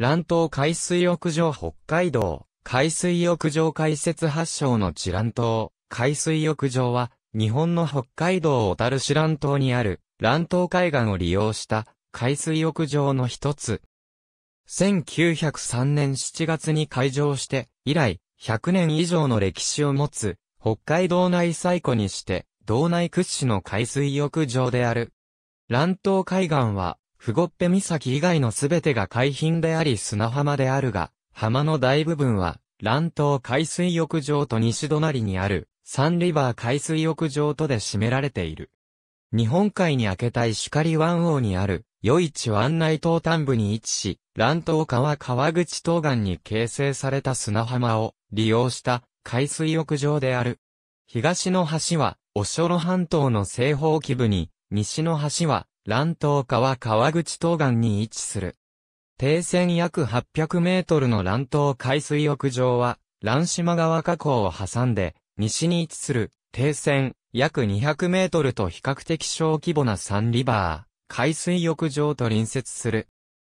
乱闘海水浴場北海道海水浴場開設発祥の知覧島海水浴場は日本の北海道小樽市乱島にある乱島海岸を利用した海水浴場の一つ。1903年7月に開場して以来100年以上の歴史を持つ北海道内最古にして道内屈指の海水浴場である。乱島海岸はフゴッペ岬以外のすべてが海浜であり砂浜であるが、浜の大部分は、乱島海水浴場と西隣にある、サンリバー海水浴場とで占められている。日本海に明けた石狩湾王にある、余市湾内東端部に位置し、乱島川川口東岸に形成された砂浜を利用した海水浴場である。東の橋は、おしょろ半島の西方基部に、西の橋は、乱闘川は川口東岸に位置する。定線約800メートルの乱闘海水浴場は、乱島川河口を挟んで、西に位置する、定線約200メートルと比較的小規模なサンリバー、海水浴場と隣接する。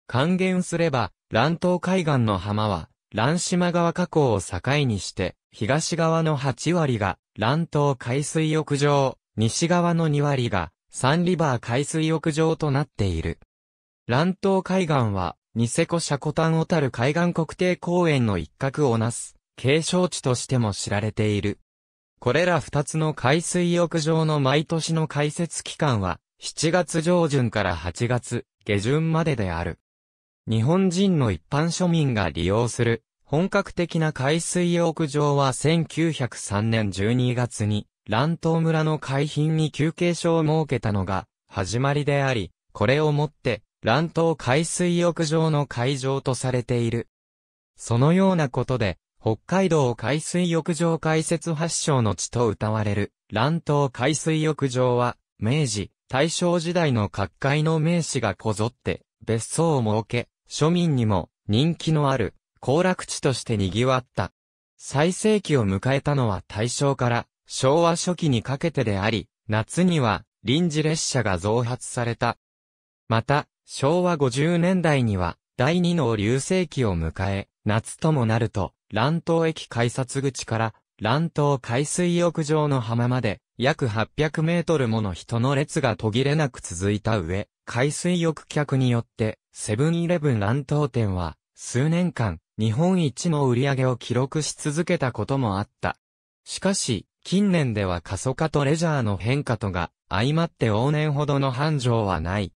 還元すれば、乱闘海岸の浜は、乱島川河口を境にして、東側の8割が、乱闘海水浴場、西側の2割が、サンリバー海水浴場となっている。乱闘海岸は、ニセコシャコタンオタル海岸国定公園の一角をなす、景勝地としても知られている。これら二つの海水浴場の毎年の開設期間は、7月上旬から8月下旬までである。日本人の一般庶民が利用する、本格的な海水浴場は1903年12月に、乱闘村の海浜に休憩所を設けたのが始まりであり、これをもって乱闘海水浴場の会場とされている。そのようなことで、北海道海水浴場開設発祥の地と謳われる乱闘海水浴場は、明治、大正時代の各界の名士がこぞって別荘を設け、庶民にも人気のある行楽地として賑わった。最盛期を迎えたのは大正から昭和初期にかけてであり、夏には臨時列車が増発された。また、昭和50年代には第二の流星期を迎え、夏ともなると、乱東駅改札口から乱東海水浴場の浜まで約800メートルもの人の列が途切れなく続いた上、海水浴客によってセブンイレブン乱東店は数年間日本一の売り上げを記録し続けたこともあった。しかし、近年では過疎化とレジャーの変化とが、相まって往年ほどの繁盛はない。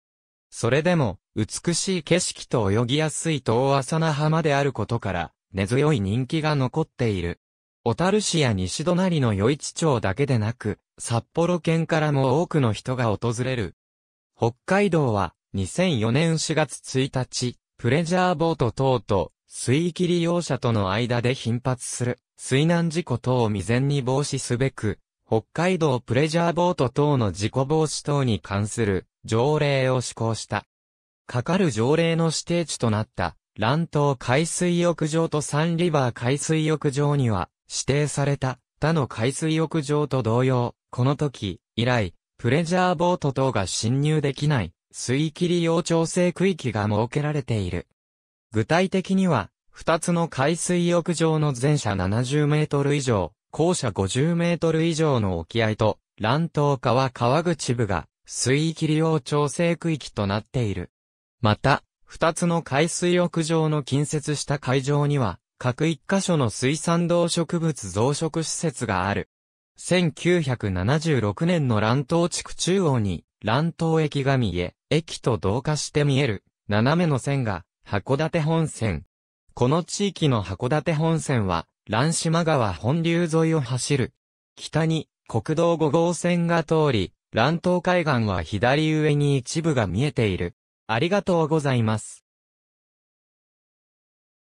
それでも、美しい景色と泳ぎやすい遠浅な浜であることから、根強い人気が残っている。小樽市や西隣の余市町だけでなく、札幌県からも多くの人が訪れる。北海道は、2004年4月1日、プレジャーボート等と、水域利用者との間で頻発する水難事故等を未然に防止すべく、北海道プレジャーボート等の事故防止等に関する条例を施行した。かかる条例の指定地となった、乱闘海水浴場とサンリバー海水浴場には、指定された他の海水浴場と同様、この時、以来、プレジャーボート等が侵入できない、水域利用調整区域が設けられている。具体的には、二つの海水浴場の全車70メートル以上、後車50メートル以上の沖合と、乱闘。川川口部が、水域利用調整区域となっている。また、二つの海水浴場の近接した会場には、各一箇所の水産動植物増殖施設がある。1976年の乱闘地区中央に、乱闘。駅が見え、駅と同化して見える、斜めの線が、函館本線、この地域の函館本線は、乱島川本流沿いを走る。北に国道5号線が通り、乱島海岸は左上に一部が見えている。ありがとうございます。